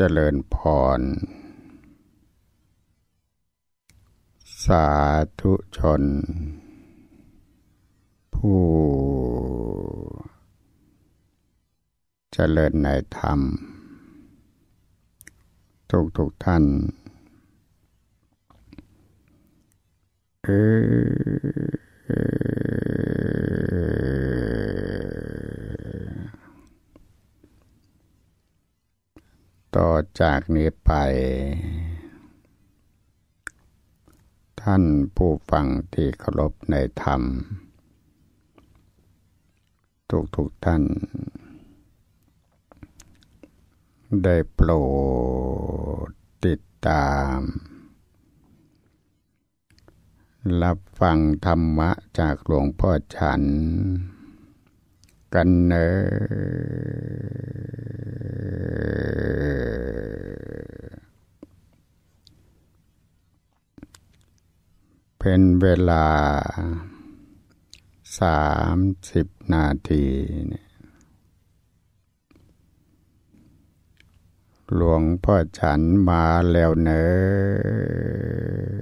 จริญพร สาธุชน ผู้เจริญในธรรมทุกทุกท่านเออจากนี้ไป ท่านผู้ฟังที่เคารพในธรรมทุกทุกท่าน ได้โปรดติดตาม รับฟังธรรมะจากหลวงพ่อฉันกันเนอเป็นเวลาสามสิบนาทีเนี่ยหลวงพ่อฉันมาแล้วเนอ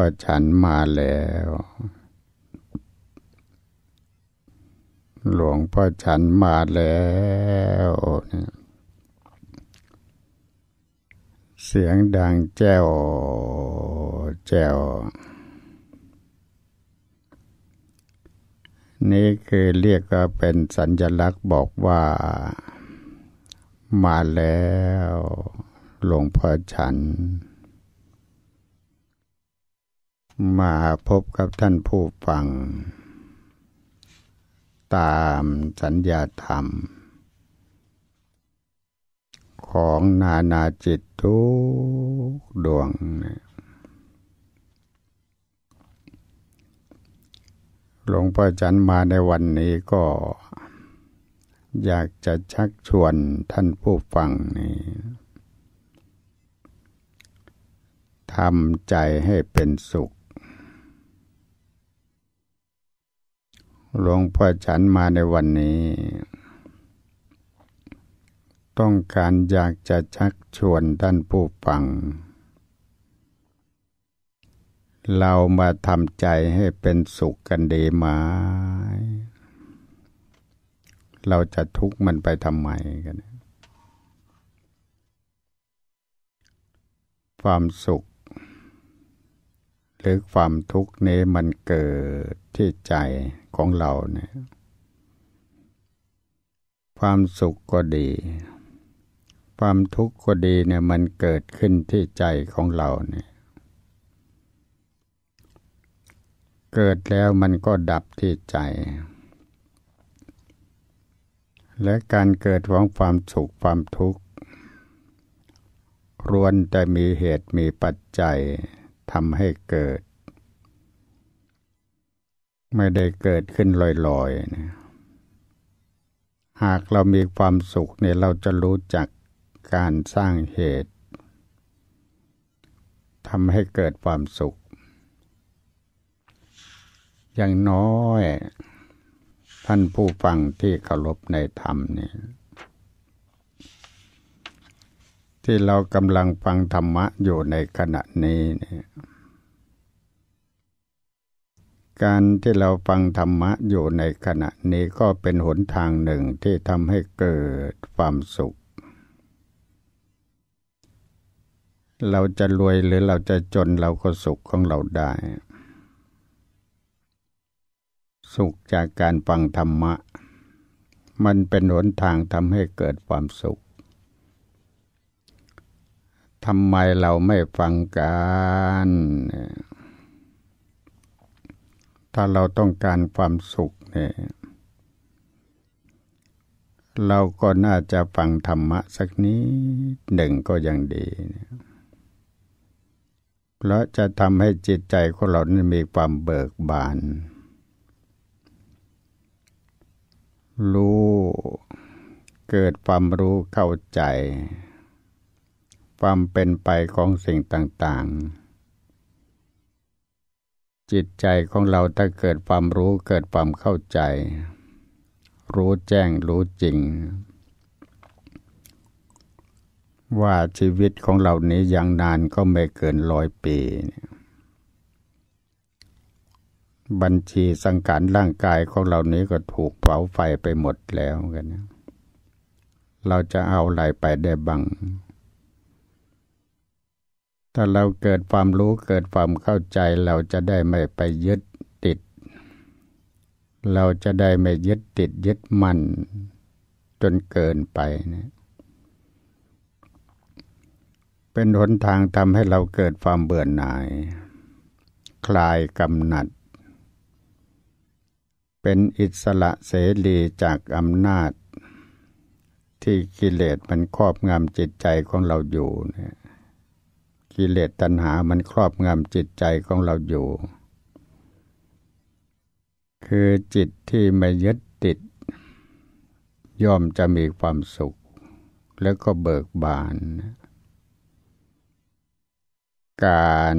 พ่อฉันมาแล้ว หลวงพ่อฉันมาแล้ว เสียงดังแจ้วแจ้วนี่คือเรียกก็เป็นสัญลักษณ์บอกว่ามาแล้วหลวงพ่อฉันมาพบกับท่านผู้ฟัง ตามสัญญาธรรม ของนานาจิตทุกดวง หลวงพ่อจันมาในวันนี้ก็ อยากจะชักชวนท่านผู้ฟังนี้ทำใจให้เป็นสุขหลวงพ่อฉันมาในวันนี้ ต้องการอยากจะชักชวนท่านผู้ฟัง เรามาทำใจให้เป็นสุขกันดีไหมเราจะทุกข์มันไปทำไมกัน ความสุขหรือความทุกข์นี้มันเกิดที่ใจของเราเนี่ยความสุขก็ดี ความทุกข์ก็ดีเนี่ยมันเกิดขึ้นที่ใจของเราเนี่ยเกิดแล้วมันก็ดับที่ใจ และการเกิดของความสุขความทุกข์รวนแต่มีเหตุมีปัจจัยทำให้เกิด ไม่ได้เกิดขึ้นลอยๆนะ หากเรามีความสุขเนี่ยเราจะรู้จักการสร้างเหตุทำให้เกิดความสุข อย่างน้อยท่านผู้ฟังที่เคารพในธรรมเนี่ยที่เรากำลังฟังธรรมะอยู่ในขณะนี้นการที่เราฟังธรรมะอยู่ในขณะนี้ก็เป็นหนทางหนึ่งที่ทำให้เกิดความสุข เราจะรวยหรือเราจะจนเราก็สุขของเราได้ สุขจากการฟังธรรมะ มันเป็นหนทางทำให้เกิดความสุขทำไมเราไม่ฟังกัน ถ้าเราต้องการความสุขเนี่ย เราก็น่าจะฟังธรรมะสักนิดหนึ่งก็ยังดี เพราะจะทำให้จิตใจของเรานั้นมีความเบิกบาน รู้ เกิดความรู้เข้าใจความเป็นไปของสิ่งต่างๆ จิตใจของเราถ้าเกิดความรู้เกิดความเข้าใจ รู้แจ้งรู้จริง ว่าชีวิตของเรานี้ยังนานก็ไม่เกินร้อยปี บัญชีสังขารร่างกายของเรานี้ก็ถูกเผาไฟไปหมดแล้วกันเราจะเอาอะไรไปได้บ้างถ้าเราเกิดความรู้เกิดความเข้าใจเราจะได้ไม่ไปยึดติด เราจะได้ไม่ยึดติดยึดมันจนเกินไปนะเป็นหนทางทำให้เราเกิดความเบื่อหน่าย คลายกำหนัด เป็นอิสระเสรีจากอำนาจ ที่กิเลสมันครอบงำจิตใจของเราอยู่เนี่ยกิเลสตัณหามันครอบงำจิตใจของเราอยู่ คือจิตที่ไม่ยึดติด ย่อมจะมีความสุขแล้วก็เบิกบาน การ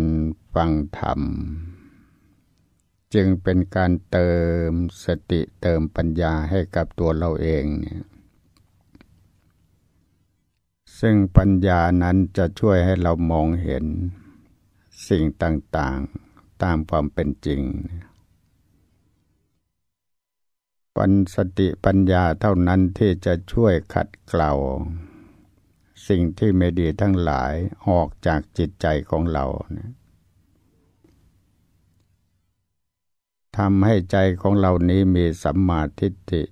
ฟังธรรม จึงเป็นการเติมสติเติมปัญญาให้กับตัวเราเองเนี่ยซึ่งปัญญานั้นจะช่วยให้เรามองเห็นสิ่งต่างๆ ตามความเป็นจริง ปัญสติปัญญาเท่านั้นที่จะช่วยขัดเกลาสิ่งที่ไม่ดีทั้งหลายออกจากจิตใจของเรา ทำให้ใจของเรานี้มีสัมมาทิฏฐิ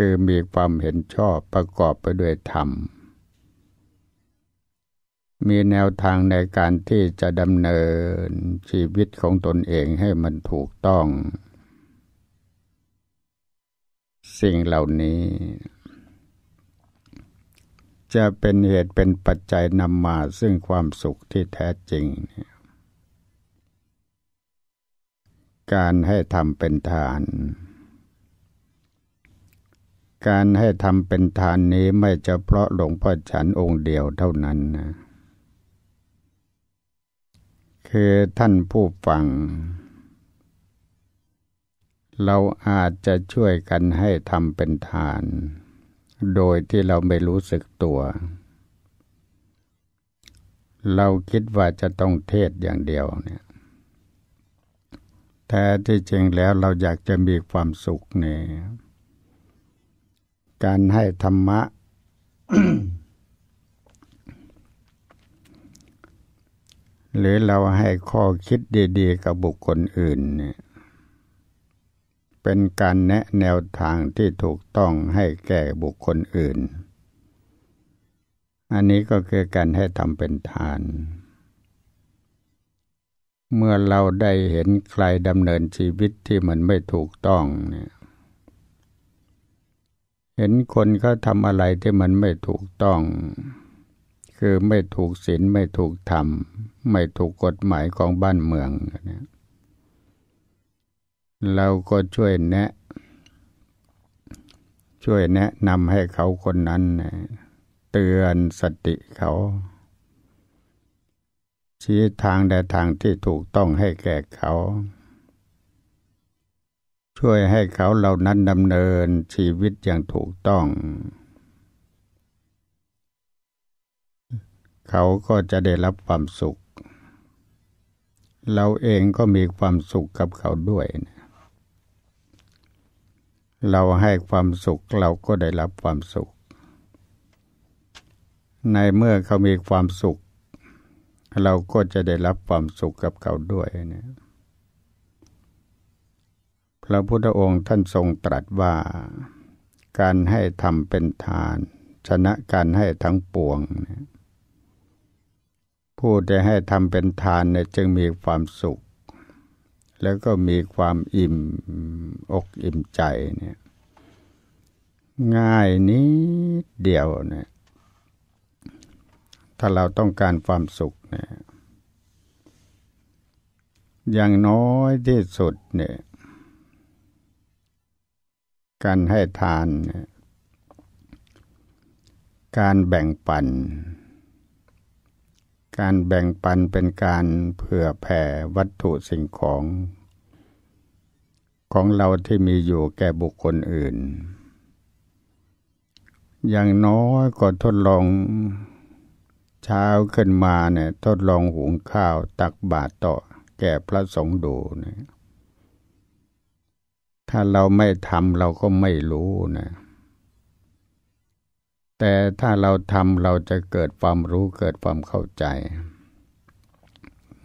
คือมีความเห็นชอบประกอบไปด้วยธรรม มีแนวทางในการที่จะดำเนินชีวิตของตนเองให้มันถูกต้อง สิ่งเหล่านี้ จะเป็นเหตุเป็นปัจจัยนำมาซึ่งความสุขที่แท้จริง การให้ทำเป็นทานการให้ทำเป็นทานนี้ไม่เฉพาะหลวงพ่อฉันองค์เดียวเท่านั้นนะคือท่านผู้ฟัง เราอาจจะช่วยกันให้ทำเป็นทาน โดยที่เราไม่รู้สึกตัว เราคิดว่าจะต้องเทศอย่างเดียวเนี่ย แต่ที่จริงแล้วเราอยากจะมีความสุขเนี่ยการให้ธรรมะหรือเราให้ข้อคิดดี ๆ กับบุคคลอื่นเนี่ยเป็นการแนะแนวทางที่ถูกต้องให้แก่บุคคลอื่น อันนี้ก็คือการให้ทำเป็นทาน เมื่อเราได้เห็นใครดำเนินชีวิตที่มันไม่ถูกต้องเนี่ยเห็นคนเขาทำอะไรที่มันไม่ถูกต้อง คือไม่ถูกศีลไม่ถูกธรรม ไม่ถูกกฎหมายของบ้านเมืองนะเราก็ช่วยแนะ ช่วยแนะนำให้เขาคนนั้น เตือนสติเขา ชี้ทางในทางที่ถูกต้องให้แก่เขาช่วยให้เขาเหล่านั้นดำเนินชีวิตอย่างถูกต้อง เขาก็จะได้รับความสุข เราเองก็มีความสุขกับเขาด้วย เราให้ความสุขเราก็ได้รับความสุข ในเมื่อเขามีความสุข เราก็จะได้รับความสุขกับเขาด้วยเนี่ยพระพุทธองค์ท่านทรงตรัสว่า การให้ทำเป็นทาน ชนะการให้ทั้งปวงผู้ได้ให้ทำเป็นทานเนี่ยจึงมีความสุข แล้วก็มีความอิ่ม อกอิ่มใจเนี่ยง่ายนิดเดียวเนี่ยถ้าเราต้องการความสุขเนี่ยอย่างน้อยที่สุดเนี่ยการให้ทาน การแบ่งปัน การแบ่งปันเป็นการเผื่อแผ่วัตถุสิ่งของ ของเราที่มีอยู่แก่บุคคลอื่น อย่างน้อยก็ทดลองเช้าขึ้นมาเนี่ยทดลองหุงข้าวตักบาตรต่อแก่พระสงฆ์ดูเนี่ยถ้าเราไม่ทำเราก็ไม่รู้นะ แต่ถ้าเราทำเราจะเกิดความรู้เกิดความเข้าใจ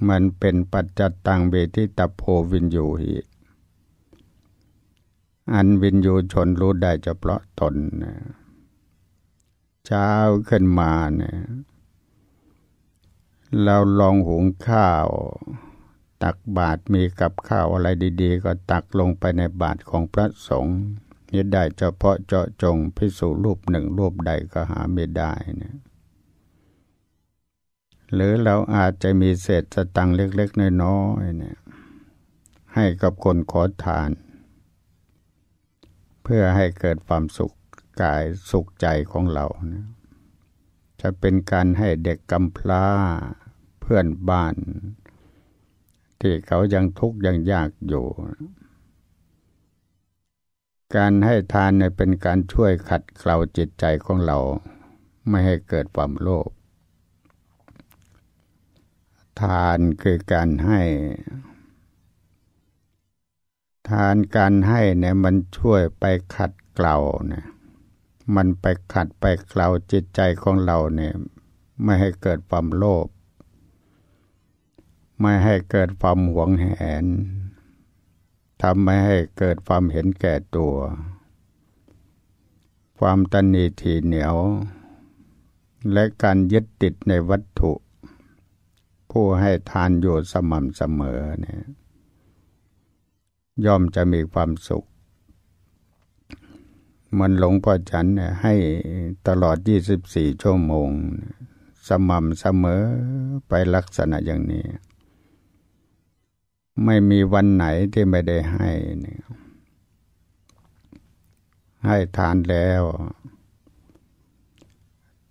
มันเป็นปัจจตังเบทิตโพวินยูหิ อันวินยูชนรู้ได้เฉพาะตนนะเช้าขึ้นมาเนี่ยเราลองหุงข้าวตักบาตรมีกับข้าวอะไรดี ๆ ก็ตักลงไปในบาตรของพระสงฆ์นี่ได้เฉพาะเจาะจงพิสูรรูปหนึ่งรูปใดก็หาไม่ได้เนี่ยหรือเราอาจจะมีเศษสตังเล็ก ๆ น้อยๆเนี่ยให้กับคนขอทาน เพื่อให้เกิดความสุขกายสุขใจของเรา จะเป็นการให้เด็กกำพร้าเพื่อนบ้านที่เขายังทุกข์ยังยากอยู่ การให้ทานเนี่ยเป็นการช่วยขัดเกลาจิตใจของเรา ไม่ให้เกิดความโลภ ทานคือการให้ ทานการให้เนี่ยมันช่วยไปขัดเกลาเนี่ยมันไปขัดไปเกลาจิตใจของเราเนี่ยไม่ให้เกิดความโลภไม่ให้เกิดความหวงแหน ทำไม่ให้เกิดความเห็นแก่ตัว ความตันนีทีเหนียว และการยึดติดในวัตถุ ผู้ให้ทานอยู่สม่ำเสมอเนี่ย ย่อมจะมีความสุข มันหลงพ่อฉันให้ตลอด 24ชั่วโมง สม่ำเสมอไปลักษณะอย่างนี้ไม่มีวันไหนที่ไม่ได้ให้นี่ให้ทานแล้ว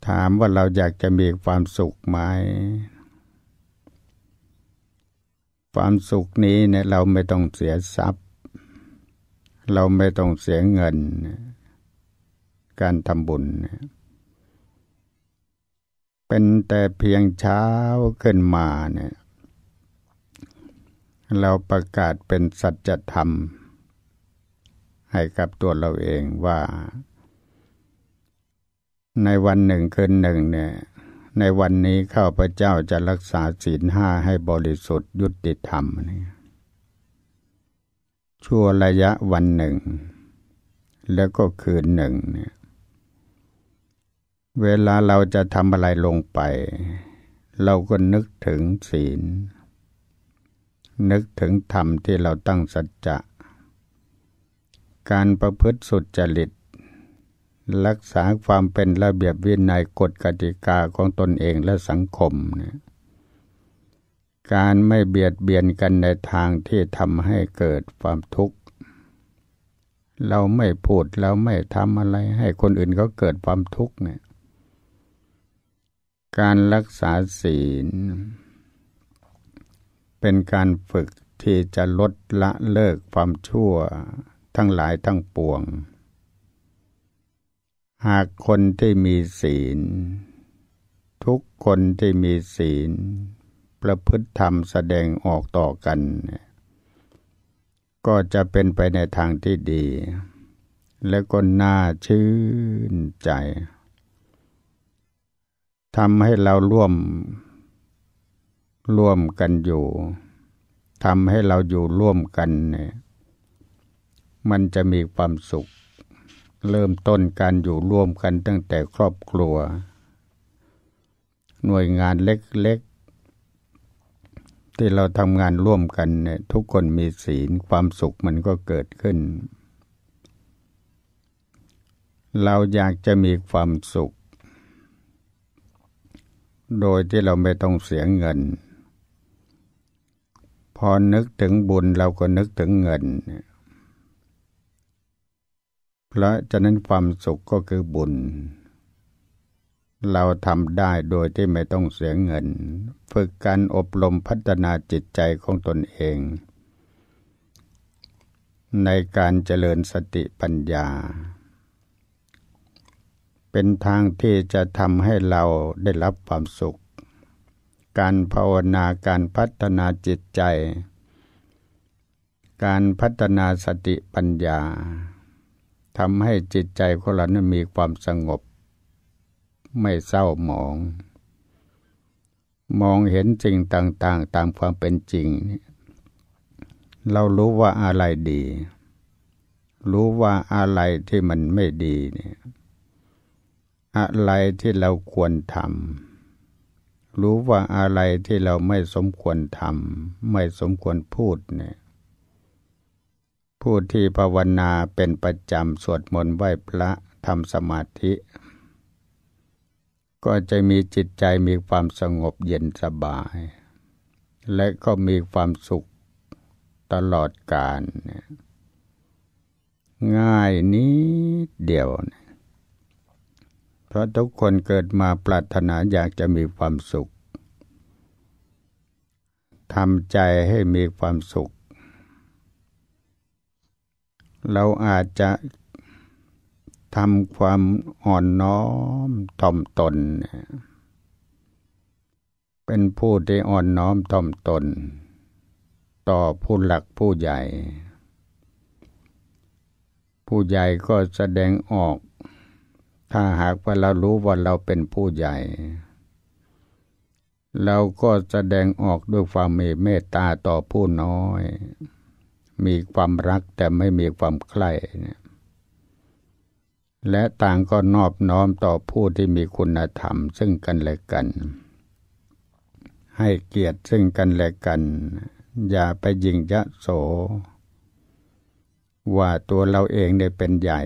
ถามว่าเราอยากจะมีความสุขไหม ความสุขนี้เนี่ยเราไม่ต้องเสียทรัพย์ เราไม่ต้องเสียเงิน การทำบุญ เป็นแต่เพียงเช้าขึ้นมาเนี่ยเราประกาศเป็นสัจธรรม ให้กับตัวเราเองว่า ในวันหนึ่งคืนหนึ่งเนี่ยในวันนี้ข้าพเจ้าจะรักษาศีลห้าให้บริสุทธิ์ ยุติธรรมนี่ชั่วระยะวันหนึ่ง แล้วก็คืนหนึ่งเนี่ยเวลาเราจะทำอะไรลงไป เราก็นึกถึงศีลนึกถึงธรรมที่เราตั้งสัจจะ การประพฤติสุจริต รักษาความเป็นระเบียบวินัยกฎกติกาของตนเองและสังคมเนี่ยการไม่เบียดเบียนกันในทางที่ทำให้เกิดความทุกข์ เราไม่พูดเราไม่ทำอะไรให้คนอื่นเขาเกิดความทุกข์เนี่ยการรักษาศีลเป็นการฝึกที่จะลดละเลิกความชั่วทั้งหลายทั้งปวง หากคนที่มีศีล ทุกคนที่มีศีล ประพฤติธรรมแสดงออกต่อกัน ก็จะเป็นไปในทางที่ดี และก็น่าชื่นใจทำให้เราร่วมร่วมกันอยู่ทำให้เราอยู่ร่วมกันเนี่ย มันจะมีความสุข เริ่มต้นการอยู่ร่วมกันตั้งแต่ครอบครัว หน่วยงานเล็ก ๆ ที่เราทำงานร่วมกันเนี่ยทุกคนมีศีล ความสุขมันก็เกิดขึ้น เราอยากจะมีความสุข โดยที่เราไม่ต้องเสียเงินพอนึกถึงบุญเราก็นึกถึงเงิน เพราะฉะนั้นความสุขก็คือบุญ เราทำได้โดยที่ไม่ต้องเสียเงิน ฝึกการอบรมพัฒนาจิตใจของตนเอง ในการเจริญสติปัญญา เป็นทางที่จะทำให้เราได้รับความสุขการภาวนา การพัฒนาจิตใจ การพัฒนาสติปัญญาทำให้จิตใจของเรานั้นมีความสงบ ไม่เศร้าหมอง มองเห็นสิ่งต่าง ๆตามความเป็นจริง เรารู้ว่าอะไรดี รู้ว่าอะไรที่มันไม่ดีเนี่ยอะไรที่เราควรทำรู้ว่าอะไรที่เราไม่สมควรทำไม่สมควรพูดเนี่ยพูดที่ภาวนาเป็นประจำสวดมนต์ไหว้พระทำสมาธิ ก็จะมีจิตใจมีความสงบเย็นสบาย และก็มีความสุขตลอดกาลง่ายนิดเดียวนะเพราะทุกคนเกิดมาปรารถนาอยากจะมีความสุข ทำใจให้มีความสุข เราอาจจะทำความอ่อนน้อมถ่อมตน เป็นผู้ที่อ่อนน้อมถ่อมตน ต่อผู้หลักผู้ใหญ่ ผู้ใหญ่ก็แสดงออกถ้าหากว่าเรารู้ว่าเราเป็นผู้ใหญ่ เราก็แสดงออกด้วยความมีเมตตาต่อผู้น้อย มีความรักแต่ไม่มีความใคร่เนี่ย และต่างก็นอบน้อมต่อผู้ที่มีคุณธรรมซึ่งกันและกัน ให้เกียรติซึ่งกันและกัน อย่าไปยิงยะโส ว่าตัวเราเองได้เป็นใหญ่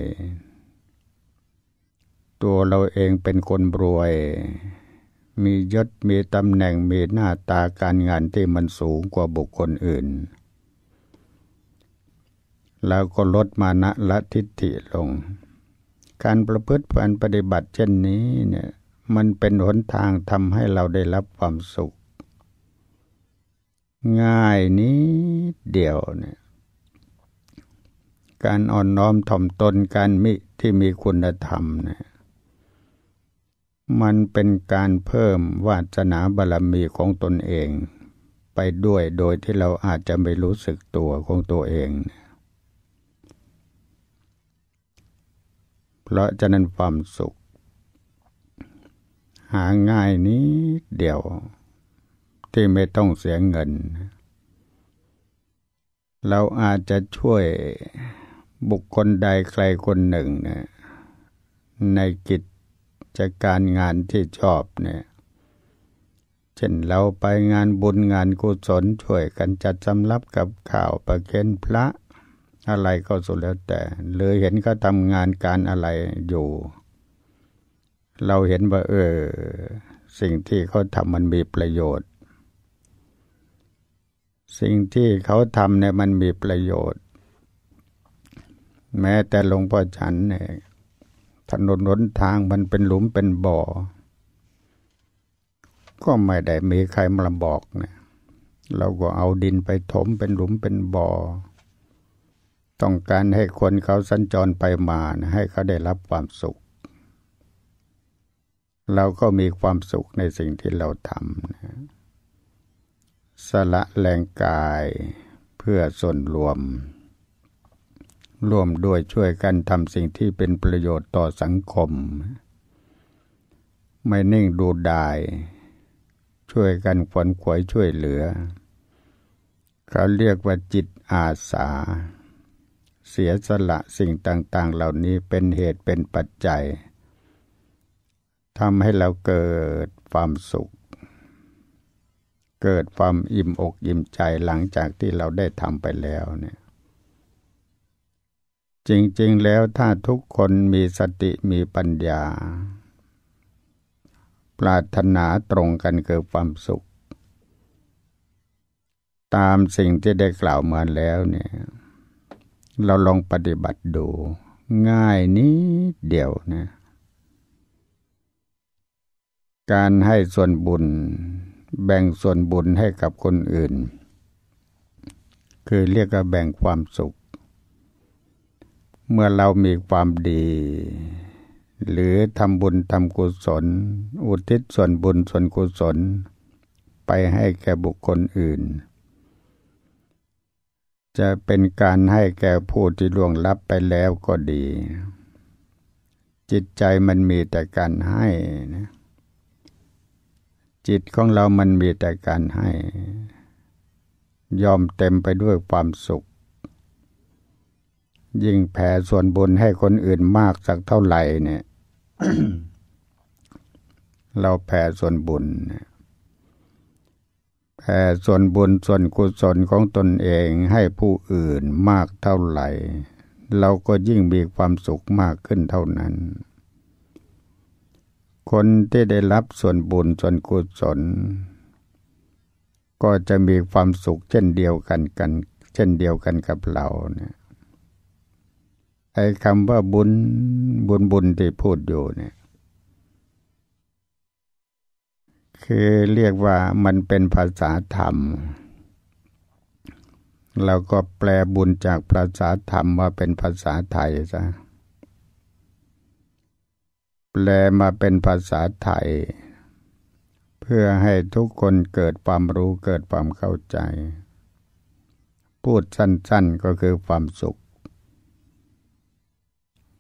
ตัวเราเองเป็นคนรวย มียศ มีตำแหน่ง มีหน้าตาการงานที่มันสูงกว่าบุคคลอื่น แล้วก็ลดมานะละทิฏฐิลง การประพฤติการปฏิบัติเช่นนี้เนี่ย มันเป็นหนทางทำให้เราได้รับความสุข ง่ายนิดเดียวเนี่ย การอ่อนน้อมถ่อมตน การมิที่มีคุณธรรมเนี่ยมันเป็นการเพิ่มวาสนาบารรมีของตนเอง ไปด้วยโดยที่เราอาจจะไม่รู้สึกตัวของตัวเอง เพราะฉะนั้นความสุข หาง่ายนี้เดียวที่ไม่ต้องเสียเงิน เราอาจจะช่วยบุคคลใดใครคนหนึ่งนะในกิจจากการงานที่ชอบเนี่ย เช่นเราไปงานบุญงานกุศลช่วยกันจัดสำรับกับข่าวประเคนพระอะไรก็สุดแล้วแต่เลยเห็นเขาทำงานการอะไรอยู่ เราเห็นว่าเออสิ่งที่เขาทำมันมีประโยชน์ สิ่งที่เขาทำเนี่ยมันมีประโยชน์ แม้แต่หลวงพ่อฉันเนี่ยถนนหนทางมันเป็นหลุมเป็นบ่อ ก็ไม่ได้มีใครมาบอกเนะเราก็เอาดินไปถมเป็นหลุมเป็นบ่อ ต้องการให้คนเขาสัญจรไปมานะให้เขาได้รับความสุข เราก็มีความสุขในสิ่งที่เราทำนะสละแรงกายเพื่อส่วนรวมร่วมด้วยช่วยกันทำสิ่งที่เป็นประโยชน์ต่อสังคม ไม่นิ่งดูดาย ช่วยกันขวนขวยช่วยเหลือ เขาเรียกว่าจิตอาสา เสียสละสิ่งต่าง ๆ เหล่านี้เป็นเหตุเป็นปัจจัยทำให้เราเกิดความสุข เกิดความอิ่มอกอิ่มใจหลังจากที่เราได้ทำไปแล้วเนี่ยจริงๆ แล้วถ้าทุกคนมีสติมีปัญญา ปรารถนาตรงกันคือความสุข ตามสิ่งที่ได้กล่าวมาแล้วเนี่ยเราลองปฏิบัติดู ง่ายนี้เดียวนะการให้ส่วนบุญแบ่งส่วนบุญให้กับคนอื่น คือเรียกว่าแบ่งความสุขเมื่อเรามีความดี หรือทำบุญทำกุศล อุทิศส่วนบุญส่วนกุศลไปให้แก่บุคคลอื่น จะเป็นการให้แก่ผู้ที่ล่วงลับไปแล้วก็ดี จิตใจมันมีแต่การให้นะจิตของเรามันมีแต่การให้ ยอมเต็มไปด้วยความสุขยิ่งแผ่ส่วนบุญให้คนอื่นมากสักเท่าไหร่เนี่ย เราแผ่ส่วนบุญ แผ่ส่วนบุญส่วนกุศลของตนเองให้ผู้อื่นมากเท่าไหร่ เราก็ยิ่งมีความสุขมากขึ้นเท่านั้น คนที่ได้รับส่วนบุญส่วนกุศล ก็จะมีความสุขเช่นเดียวกันกัน เช่นเดียวกันกับเราเนี่ยไอ้คำว่าบุญบุญบุญที่พูดอยู่เนี่ยคือเรียกว่ามันเป็นภาษาธรรมเราก็แปลบุญจากภาษาธรรมมาเป็นภาษาไทยซะแปลมาเป็นภาษาไทย เพื่อให้ทุกคนเกิดความรู้เกิดความเข้าใจ พูดสั้น ๆก็คือความสุข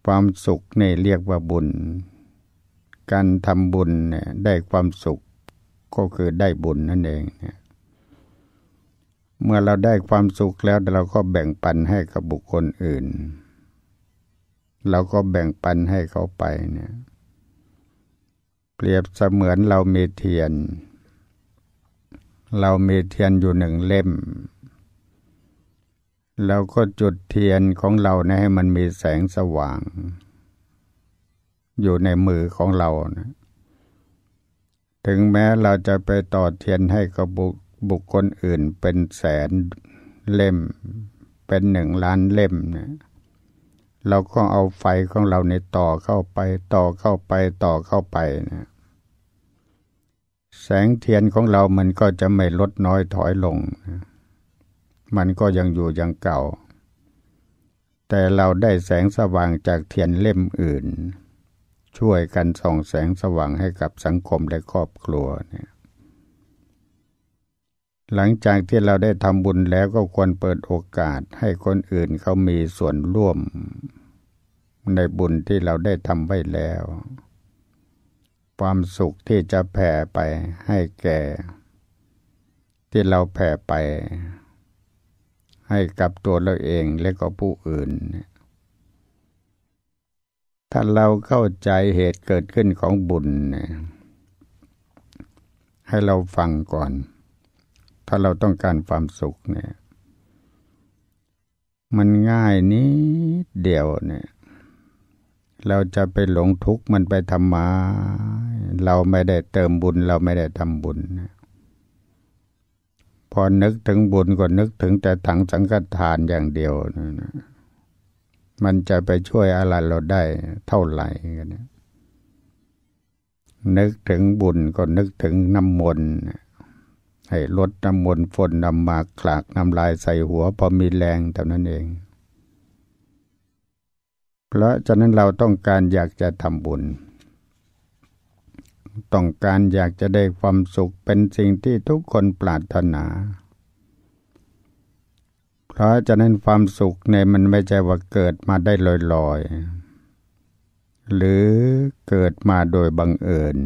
ความสุขเนี่ยเรียกว่าบุญ การทำบุญเนี่ยได้ความสุขก็คือได้บุญนั่นเองเนี่ยเมื่อเราได้ความสุขแล้วเราก็แบ่งปันให้กับบุคคลอื่น เราก็แบ่งปันให้เขาไปเนี่ยเปรียบเสมือนเรามีเทียน เรามีเทียนอยู่หนึ่งเล่มเราก็จุดเทียนของเรานะให้มันมีแสงสว่าง อยู่ในมือของเรานะถึงแม้เราจะไปต่อเทียนให้กับบุคคลอื่นเป็นแสนเล่ม เป็นหนึ่งล้านเล่มนะเราก็เอาไฟของเราในต่อเข้าไป ต่อเข้าไป ต่อเข้าไปนะแสงเทียนของเรา มันก็จะไม่ลดน้อยถอยลงนะมันก็ยังอยู่ยังเก่า แต่เราได้แสงสว่างจากเทียนเล่มอื่น ช่วยกันส่องแสงสว่างให้กับสังคมและครอบครัวเนี่ย หลังจากที่เราได้ทำบุญแล้วก็ควรเปิดโอกาสให้คนอื่นเขามีส่วนร่วม ในบุญที่เราได้ทำไว้แล้ว ความสุขที่จะแผ่ไปให้แก่ ที่เราแผ่ไปให้กับตัวเราเองและก็ผู้อื่น ถ้าเราเข้าใจเหตุเกิดขึ้นของบุญให้เราฟังก่อน ถ้าเราต้องการความสุขเนี่ย มันง่ายนิดเดียวเนี่ย เราจะไปหลงทุกข์มันไปทำมา เราไม่ได้เติมบุญเราไม่ได้ทำบุญนพอนึกถึงบุญก็นึกถึงแต่ถังสังฆทานอย่างเดียวนะมันจะไปช่วยอะไรเราได้เท่าไหร่กันเนี่ยนึกถึงบุญก็นึกถึงน้ำมนต์ให้ลดน้ำมนต์ฝนน้ำมากลากน้ำลายใส่หัวพอมีแรงแต่นั้นเอง เพราะฉะนั้นเราต้องการอยากจะทำบุญต้องการอยากจะได้ความสุขเป็นสิ่งที่ทุกคนปรารถนา เพราะจะนั้นความสุขเนี่ยมันไม่ใช่ว่าเกิดมาได้ลอยๆ หรือเกิดมาโดยบังเอิญ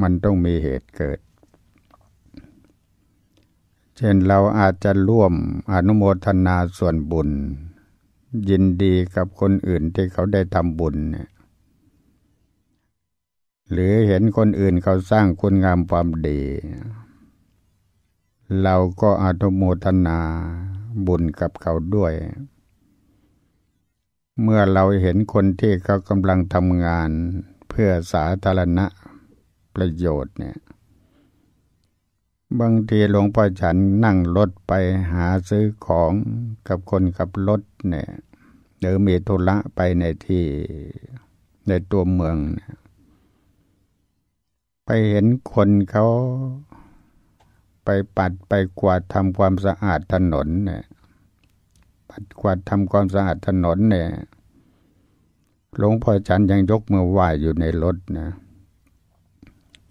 มันต้องมีเหตุเกิด เช่นเราอาจจะร่วมอนุโมทนาส่วนบุญ ยินดีกับคนอื่นที่เขาได้ทำบุญเนี่ยหรือเห็นคนอื่นเขาสร้างคุณงามความดี เราก็อนุโมทนาบุญกับเขาด้วย เมื่อเราเห็นคนที่เขากำลังทำงานเพื่อสาธารณะประโยชน์เนี่ย บางทีหลวงพ่อฉันนั่งรถไปหาซื้อของกับคนขับรถเนี่ยหรือมีธุระไปในที่ในตัวเมืองเนี่ยไปเห็นคนเขาไปปัดไปกวาดทำความสะอาดถนนเนี่ยปัดกวาดทำความสะอาดถนนเนี่ยหลวงพ่อจันยังยกมือไหว้อยู่ในรถนะ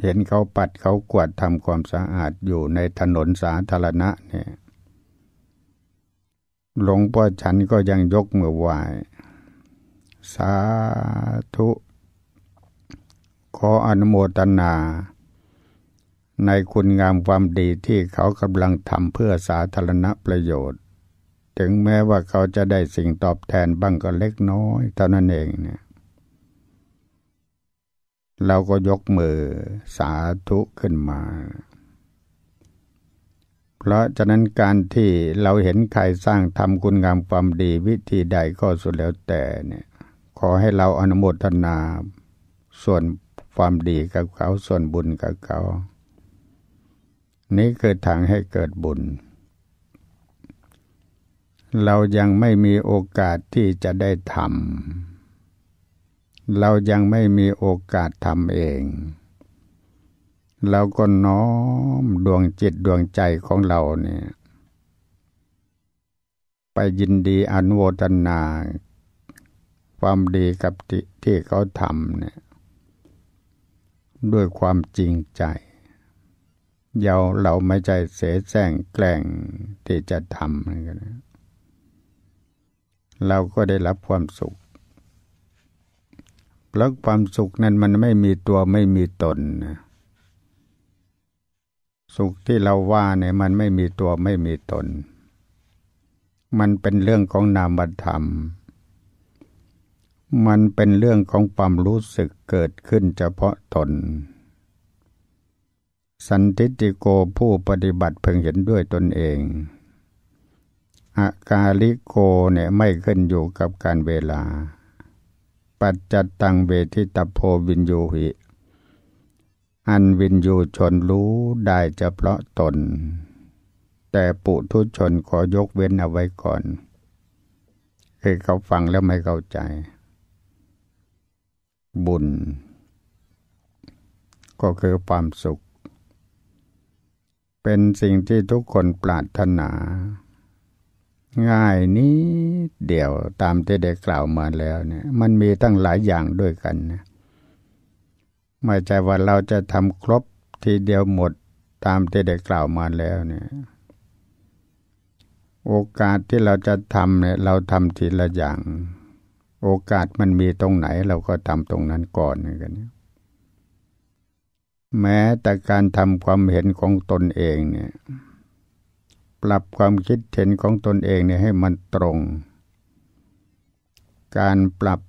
เห็นเขาปัดเขากวาดทำความสะอาดอยู่ในถนนสาธารณะเนี่ยหลวงพ่อฉันก็ยังยกมือไหว้สาธุขออนุโมทนาในคุณงามความดีที่เขากำลังทำเพื่อสาธารณประโยชน์ ถึงแม้ว่าเขาจะได้สิ่งตอบแทนบ้างก็เล็กน้อยเท่านั้นเองเนี่ย เราก็ยกมือสาธุขึ้นมา เพราะฉะนั้นการที่เราเห็นใครสร้างทำคุณงามความดีวิธีใดก็สุดแล้วแต่เนี่ย ขอให้เราอนุโมทนาส่วนความดีกับเขาส่วนบุญกับเขา นี่คือทางให้เกิดบุญ เรายังไม่มีโอกาสที่จะได้ทำ เรายังไม่มีโอกาสทำเอง เราก็น้อม ดวงจิตดวงใจของเราเนี่ย ไปยินดีอนุโมทนาความดีกับที่เขาทำเนี่ยด้วยความจริงใจเยาเราไม่ใจเสแสร้งแกล้งที่จะทำนะไรกนะ เราก็ได้รับความสุขแล้วความสุขนั้นมันไม่มีตัวไม่มีตนนะ สุขที่เราว่าเนี่ยมันไม่มีตัวไม่มีตน มันเป็นเรื่องของนามธรรมมันเป็นเรื่องของความรู้สึกเกิดขึ้นเฉพาะตน สันติโกผู้ปฏิบัติเพ่งเห็นด้วยตนเองอากาลิโกเนี่ยไม่ขึ้นอยู่กับการเวลา ปัจจตังเวทิตาโพวินยูหิ อันวินยูชนรู้ได้เฉพาะตน แต่ปุถุชนขอยกเว้นเอาไว้ก่อนคือเขาฟังแล้วไม่เข้าใจบุญก็คือความสุข เป็นสิ่งที่ทุกคนปรารถนา ง่ายนี้เดียวตามที่ได้กล่าวมาแล้วเนี่ย มันมีตั้งหลายอย่างด้วยกันนะไม่ใช่ว่าเราจะทำครบทีเดียวหมดตามที่ได้กล่าวมาแล้วเนี่ย โอกาสที่เราจะทำเนี่ยเราทำทีละอย่างโอกาสมันมีตรงไหนเราก็ทำตรงนั้นก่อนเหมือนกัน แม้แต่การทำความเห็นของตนเองเนี่ย ปรับความคิดเห็นของตนเองเนี่ยให้มันตรง การปรับ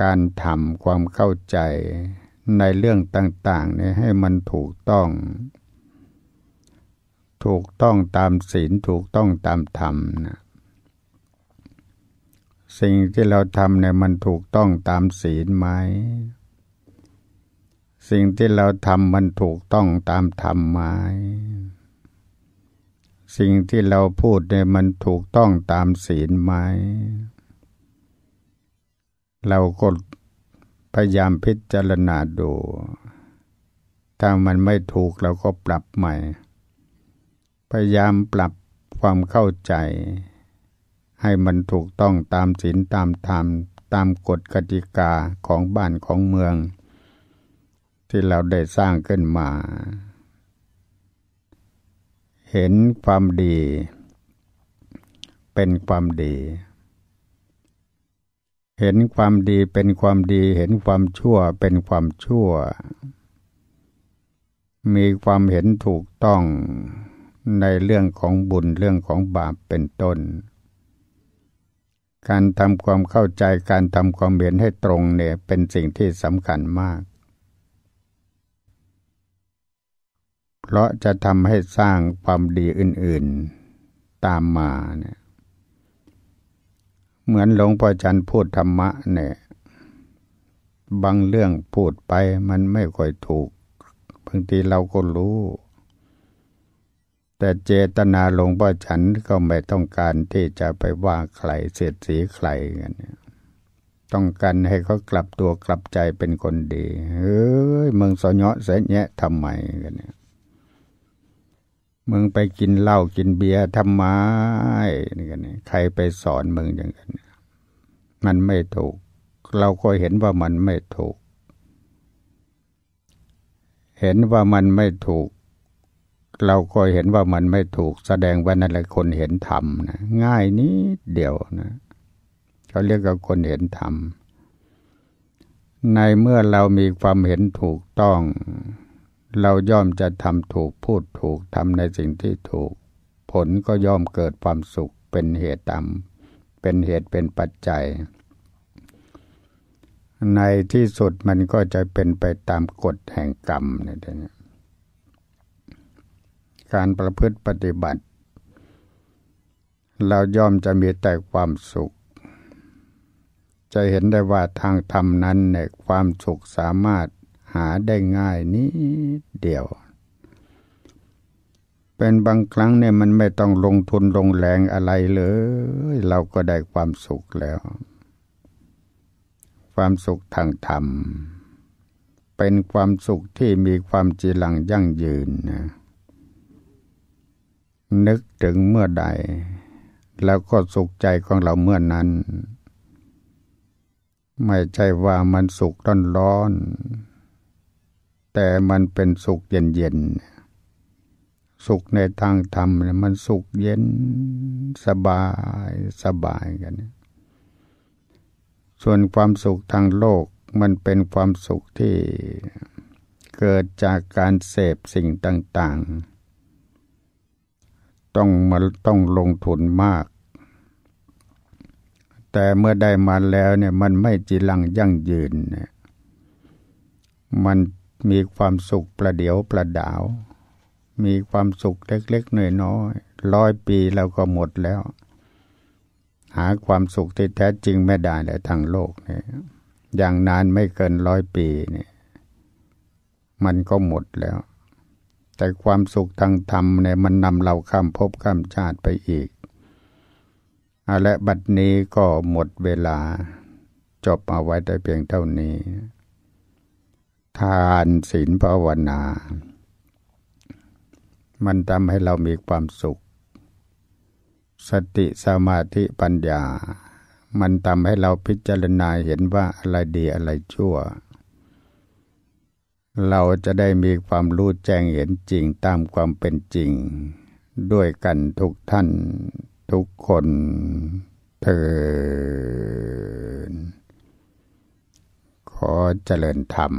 การทำความเข้าใจในเรื่องต่างๆเนี่ยให้มันถูกต้อง ถูกต้องตามศีลถูกต้องตามธรรมนะสิ่งที่เราทำเนี่ยมันถูกต้องตามศีลไหม สิ่งที่เราทำมันถูกต้องตามธรรมไหม สิ่งที่เราพูดเนี่ยมันถูกต้องตามศีลไหม เราก็พยายามพิจารณาดู ถ้ามันไม่ถูกเราก็ปรับใหม่ พยายามปรับความเข้าใจให้มันถูกต้องตามศีลตามธรรมตามกฎกติกาของบ้านของเมือง ที่เราได้สร้างขึ้นมา เห็นความดีเป็นความดี เห็นความดีเป็นความดีเห็นความชั่วเป็นความชั่ว มีความเห็นถูกต้องในเรื่องของบุญเรื่องของบาปเป็นต้นการทำความเข้าใจการทำความเห็นให้ตรงเนี่ยเป็นสิ่งที่สำคัญมาก เพราะจะทำให้สร้างความดีอื่นๆ ตามมาเนี่ย เหมือนหลวงพ่อจันพูดธรรมะเนี่ยบางเรื่องพูดไปมันไม่ค่อยถูก บางทีเราก็รู้แต่เจตนาหลวงพ่อฉันก็ไม่ต้องการที่จะไปว่าใครเสียดสีใครกันต้องการให้เขากลับตัวกลับใจเป็นคนดี เฮ้ยมึงสอเนาะเสแยะทำไมกันเนี่ย มึงไปกินเหล้ากินเบียร์ทำไมนี่กันเนี่ย ใครไปสอนมึงอย่างนั้นมันไม่ถูก เราก็เห็นว่ามันไม่ถูก เห็นว่ามันไม่ถูกเราก็เห็นว่ามันไม่ถูกแสดงว่านั่นแหละคนเห็นธรรมนะ ง่ายนี้เดียวนะ เขาเรียกว่าคนเห็นธรรมในเมื่อเรามีความเห็นถูกต้อง เราย่อมจะทำถูกพูดถูกทำในสิ่งที่ถูกผลก็ย่อมเกิดความสุขเป็นเหตุตามเป็นเหตุเป็นปัจจัย ในที่สุดมันก็จะเป็นไปตามกฎแห่งกรรมนี่เนการประพฤติปฏิบัติเราย่อมจะมีแต่ความสุข จะเห็นได้ว่าทางธรรมนั้นในความสุขสามารถหาได้ง่าย นิดเดียว เป็นบางครั้งเนี่ยมันไม่ต้องลงทุนลงแรงอะไรเลยเราก็ได้ความสุขแล้ว ความสุขทางธรรม เป็นความสุขที่มีความจีรังยั่งยืนนะนึกถึงเมื่อใด แล้วก็สุขใจของเราเมื่อนั้น ไม่ใช่ว่ามันสุขร้อนร้อน แต่มันเป็นสุขเย็นเย็นสุขในทางธรรมมันสุขเย็นสบายสบายกัน ส่วนความสุขทางโลกมันเป็นความสุขที่ เกิดจากการเสพสิ่งต่างๆต้องมาต้องลงทุนมาก แต่เมื่อได้มาแล้วเนี่ย มันไม่จีรังยั่งยืนนมันมีความสุขประเดียวประดาว มีความสุขเล็กๆน้อยๆร้อยปีเราก็หมดแล้ว หาความสุขที่แท้จริงไม่ได้เลยทางโลกเนี่ย อย่างนานไม่เกินร้อยปีเนี่ย มันก็หมดแล้วแต่ความสุขทางธรรมเนี่ยมันนำเราข้ามภพข้ามชาติไปอีกอและบัดนี้ก็หมดเวลาจบเอาไว้ได้เพียงเท่านี้ ทานศีลภาวนา มันทำให้เรามีความสุข สติสมาธิปัญญา มันทำให้เราพิจารณาเห็นว่าอะไรดีอะไรชั่วเราจะได้มีความรู้แจ้งเห็นจริงตามความเป็นจริง ด้วยกันทุกท่าน ทุกคนเถินขอเจริญธรรม